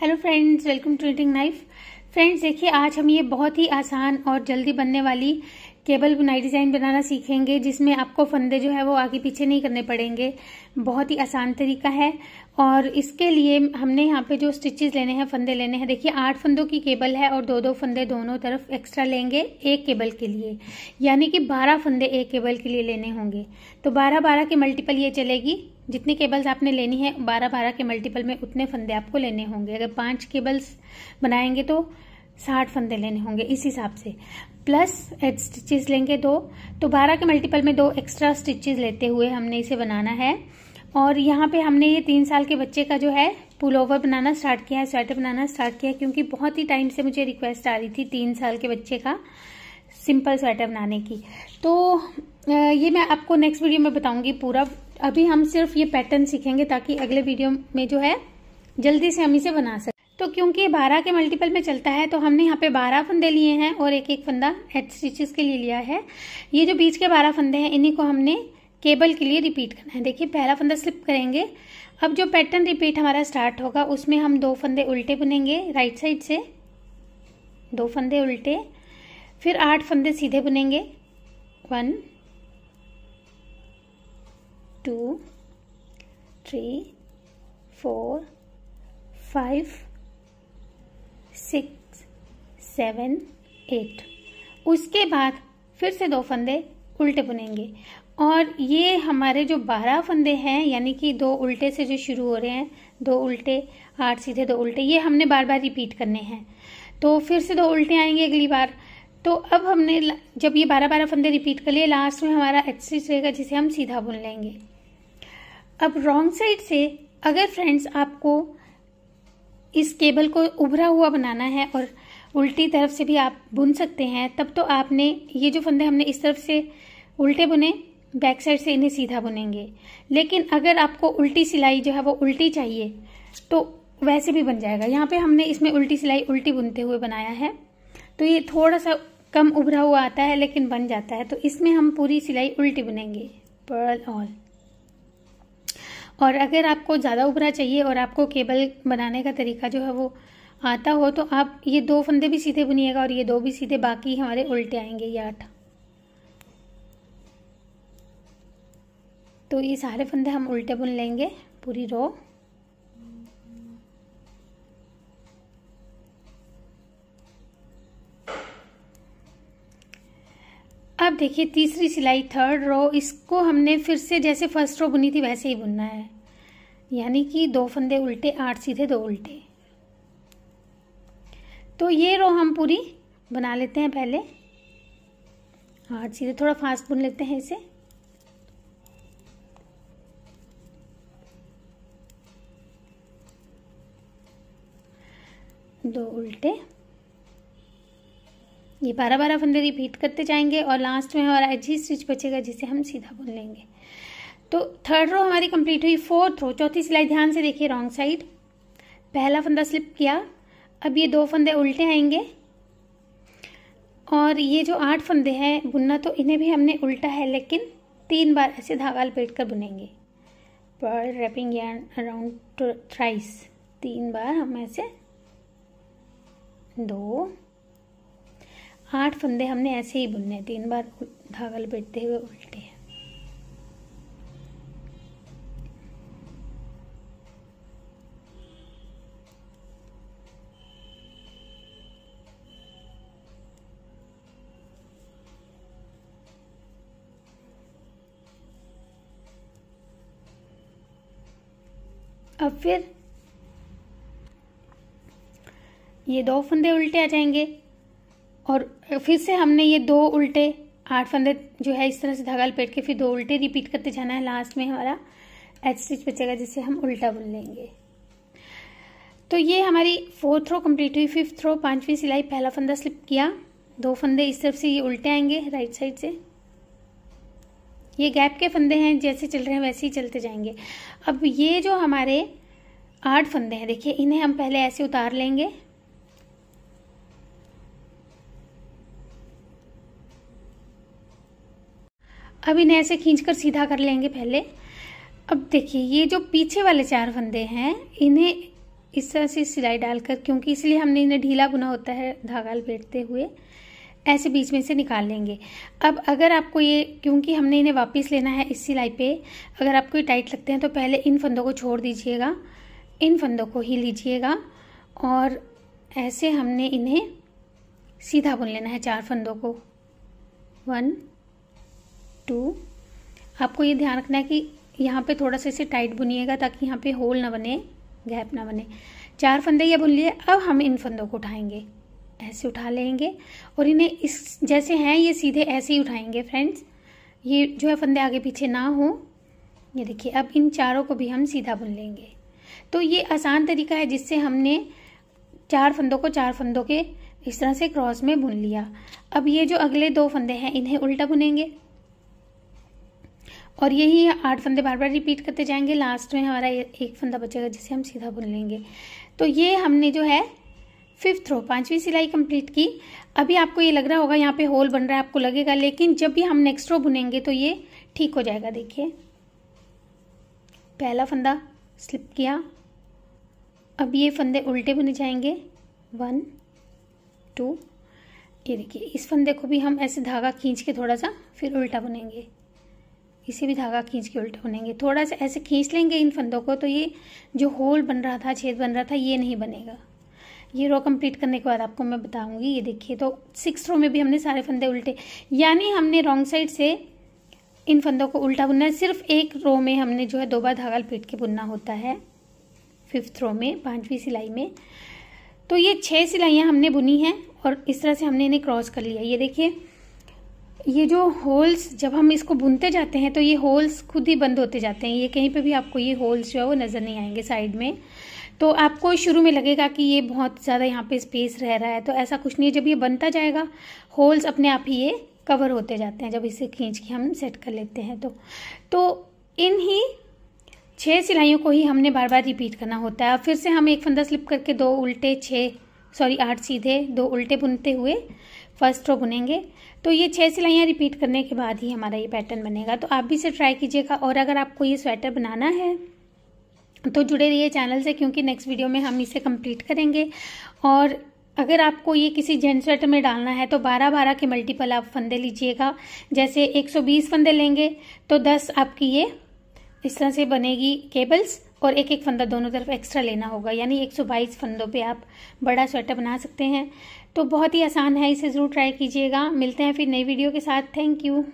Hello friends welcome to knitting knife friends देखिए आज हम ये बहुत ही आसान और जल्दी बनने वाली केबल बुनाई डिज़ाइन बनाना सीखेंगे जिसमें आपको फंदे जो है वो आगे पीछे नहीं करने पड़ेंगे बहुत ही आसान तरीका है और इसके लिए हमने यहाँ पे जो स्टिचेस लेने हैं फंदे लेने हैं देखिए आठ फंदों की केबल है और दो दो फंदे दोनों तरफ एक्स्ट्रा लेंगे एक केबल के लिए यानी कि बारह फंदे एक केबल के लिए लेने होंगे तो बारह बारह के मल्टीपल ये चलेगी जितने केबल्स आपने लेनी है बारह बारह के मल्टीपल में उतने फंदे आपको लेने होंगे अगर पांच केबल्स बनाएंगे तो साठ फंदे लेने होंगे इस हिसाब से प्लस एड स्टिचेस लेंगे दो तो बारह के मल्टीपल में दो एक्स्ट्रा स्टिचेस लेते हुए हमने इसे बनाना है और यहाँ पे हमने ये तीन साल के बच्चे का जो है पुल ओवर बनाना स्टार्ट किया है स्वेटर बनाना स्टार्ट किया है क्योंकि बहुत ही टाइम से मुझे रिक्वेस्ट आ रही थी तीन साल के बच्चे का सिंपल स्वेटर बनाने की तो ये मैं आपको नेक्स्ट वीडियो में बताऊंगी पूरा अभी हम सिर्फ ये पैटर्न सीखेंगे ताकि अगले वीडियो में जो है जल्दी से हम इसे बना सकें तो क्योंकि बारह के मल्टीपल में चलता है तो हमने यहाँ पे बारह फंदे लिए हैं और एक एक फंदा हेड स्टिचेस के लिए लिया है ये जो बीच के बारह फंदे हैं इन्हीं को हमने केबल के लिए रिपीट करना है देखिए पहला फंदा स्लिप करेंगे अब जो पैटर्न रिपीट हमारा स्टार्ट होगा उसमें हम दो फंदे उल्टे बुनेंगे राइट साइड से दो फंदे उल्टे फिर आठ फंदे सीधे बुनेंगे one two, three, four, five, six, seven, eight. उसके बाद फिर से दो फंदे उल्टे बुनेंगे और ये हमारे जो बारह फंदे हैं यानी कि दो उल्टे से जो शुरू हो रहे हैं दो उल्टे आठ सीधे दो उल्टे ये हमने बार बार रिपीट करने हैं तो फिर से दो उल्टे आएंगे अगली बार तो अब हमने जब ये बारह बारह फंदे रिपीट कर लिए लास्ट में हमारा एक्सिस रहेगा जिसे हम सीधा बुन लेंगे अब रॉन्ग साइड से अगर फ्रेंड्स आपको इस केबल को उभरा हुआ बनाना है और उल्टी तरफ से भी आप बुन सकते हैं तब तो आपने ये जो फंदे हमने इस तरफ से उल्टे बुने बैक साइड से इन्हें सीधा बुनेंगे लेकिन अगर आपको उल्टी सिलाई जो है वो उल्टी चाहिए तो वैसे भी बन जाएगा यहाँ पे हमने इसमें उल्टी सिलाई उल्टी बुनते हुए बनाया है तो ये थोड़ा सा कम उभरा हुआ आता है लेकिन बन जाता है तो इसमें हम पूरी सिलाई उल्टी बुनेंगे पर्ल ऑल और अगर आपको ज़्यादा उभरा चाहिए और आपको केबल बनाने का तरीका जो है वो आता हो तो आप ये दो फंदे भी सीधे बुनिएगा और ये दो भी सीधे बाकी हमारे उल्टे आएंगे ये आठ तो ये सारे फंदे हम उल्टे बुन लेंगे पूरी रो देखिए तीसरी सिलाई थर्ड रो इसको हमने फिर से जैसे फर्स्ट रो बुनी थी वैसे ही बुनना है यानी कि दो फंदे उल्टे आठ सीधे दो उल्टे तो ये रो हम पूरी बना लेते हैं पहले आठ सीधे थोड़ा फास्ट बुन लेते हैं इसे दो उल्टे ये बारह बारह फंदे रिपीट करते जाएंगे और लास्ट में हमारा ऐसी स्टिच बचेगा जिसे हम सीधा बुन लेंगे तो थर्ड रो हमारी कंप्लीट हुई फोर्थ रो चौथी सिलाई ध्यान से देखिए रॉन्ग साइड पहला फंदा स्लिप किया अब ये दो फंदे उल्टे आएंगे और ये जो आठ फंदे हैं बुनना तो इन्हें भी हमने उल्टा है लेकिन तीन बार ऐसे धागा लपेट कर बुनेंगे पर रैपिंग यार्न अराउंड थ्राइस तीन बार हम ऐसे दो आठ फंदे हमने ऐसे ही बुनने तीन बार धागा लपेटते हुए उल्टे अब फिर ये दो फंदे उल्टे आ जाएंगे और तो फिर से हमने ये दो उल्टे आठ फंदे जो है इस तरह से धागा लपेट के फिर दो उल्टे रिपीट करते जाना है लास्ट में हमारा एच स्टिच बचेगा जिसे हम उल्टा बुन लेंगे तो ये हमारी फोर्थ रो कंप्लीट हुई फिफ्थ रो पांचवी सिलाई पहला फंदा स्लिप किया दो फंदे इस तरफ से ये उल्टे आएंगे राइट साइड से ये गैप के फंदे हैं जैसे चल रहे हैं वैसे ही चलते जाएंगे अब ये जो हमारे आठ फंदे हैं देखिए इन्हें हम पहले ऐसे उतार लेंगे अब इन्हें ऐसे खींच कर सीधा कर लेंगे पहले अब देखिए ये जो पीछे वाले चार फंदे हैं इन्हें इस तरह से सिलाई डालकर क्योंकि इसलिए हमने इन्हें ढीला बुना होता है धागा लपेटते हुए ऐसे बीच में से निकाल लेंगे अब अगर आपको ये क्योंकि हमने इन्हें वापस लेना है इस सिलाई पे अगर आपको ये टाइट लगते हैं तो पहले इन फंदों को छोड़ दीजिएगा इन फंदों को ही लीजिएगा और ऐसे हमने इन्हें सीधा बुन लेना है चार फंदों को वन टू आपको ये ध्यान रखना है कि यहाँ पे थोड़ा सा इसे टाइट बुनिएगा ताकि यहाँ पे होल ना बने गैप ना बने चार फंदे ये बुन लिए अब हम इन फंदों को उठाएंगे ऐसे उठा लेंगे और इन्हें इस जैसे हैं ये सीधे ऐसे ही उठाएंगे फ्रेंड्स ये जो है फंदे आगे पीछे ना हो ये देखिए अब इन चारों को भी हम सीधा बुन लेंगे तो ये आसान तरीका है जिससे हमने चार फंदों को चार फंदों के इस तरह से क्रॉस में बुन लिया अब ये जो अगले दो फंदे हैं इन्हें उल्टा बुनेंगे और यही आठ फंदे बार बार रिपीट करते जाएंगे लास्ट में हमारा एक फंदा बचेगा जिसे हम सीधा बुन लेंगे तो ये हमने जो है फिफ्थ रो पांचवी सिलाई कंप्लीट की अभी आपको ये लग रहा होगा यहाँ पे होल बन रहा है आपको लगेगा लेकिन जब भी हम नेक्स्ट रो बुनेंगे तो ये ठीक हो जाएगा देखिए पहला फंदा स्लिप किया अब ये फंदे उल्टे बुने जाएंगे वन टू ये देखिए इस फंदे को भी हम ऐसे धागा खींच के थोड़ा सा फिर उल्टा बुनेंगे किसी भी धागा खींच के उल्टे बनेंगे थोड़ा सा ऐसे खींच लेंगे इन फंदों को तो ये जो होल बन रहा था छेद बन रहा था ये नहीं बनेगा ये रो कंप्लीट करने के बाद आपको मैं बताऊंगी ये देखिए तो सिक्स रो में भी हमने सारे फंदे उल्टे यानी हमने रॉन्ग साइड से इन फंदों को उल्टा बुनना है सिर्फ एक रो में हमने जो है दो बार धागा लपेट के बुनना होता है फिफ्थ रो में पांचवी सिलाई में तो ये छः सिलाइयाँ हमने बुनी हैं और इस तरह से हमने इन्हें क्रॉस कर लिया ये देखिए ये जो होल्स जब हम इसको बुनते जाते हैं तो ये होल्स खुद ही बंद होते जाते हैं ये कहीं पे भी आपको ये होल्स जो है वो नज़र नहीं आएंगे साइड में तो आपको शुरू में लगेगा कि ये बहुत ज़्यादा यहाँ पे स्पेस रह रहा है तो ऐसा कुछ नहीं है जब ये बनता जाएगा होल्स अपने आप ही ये कवर होते जाते हैं जब इसे खींच के हम सेट कर लेते हैं तो तो इन ही छः सिलाइयों को ही हमने बार बार रिपीट करना होता है फिर से हम एक फंदा स्लिप करके दो उल्टे छः सॉरी आठ सीधे दो उल्टे बुनते हुए फर्स्ट रो बुनेंगे तो ये छह सिलाइयाँ रिपीट करने के बाद ही हमारा ये पैटर्न बनेगा तो आप भी इसे ट्राई कीजिएगा और अगर आपको ये स्वेटर बनाना है तो जुड़े रहिए चैनल से क्योंकि नेक्स्ट वीडियो में हम इसे कंप्लीट करेंगे और अगर आपको ये किसी जेंट स्वेटर में डालना है तो 12 12 के मल्टीपल आप फंदे लीजिएगा जैसे 120 फंदे लेंगे तो 10 आपकी ये इस तरह से बनेगी केबल्स और एक एक फंदा दोनों तरफ एक्स्ट्रा लेना होगा यानी 122 फंदों पे आप बड़ा स्वेटर बना सकते हैं तो बहुत ही आसान है इसे ज़रूर ट्राई कीजिएगा मिलते हैं फिर नई वीडियो के साथ थैंक यू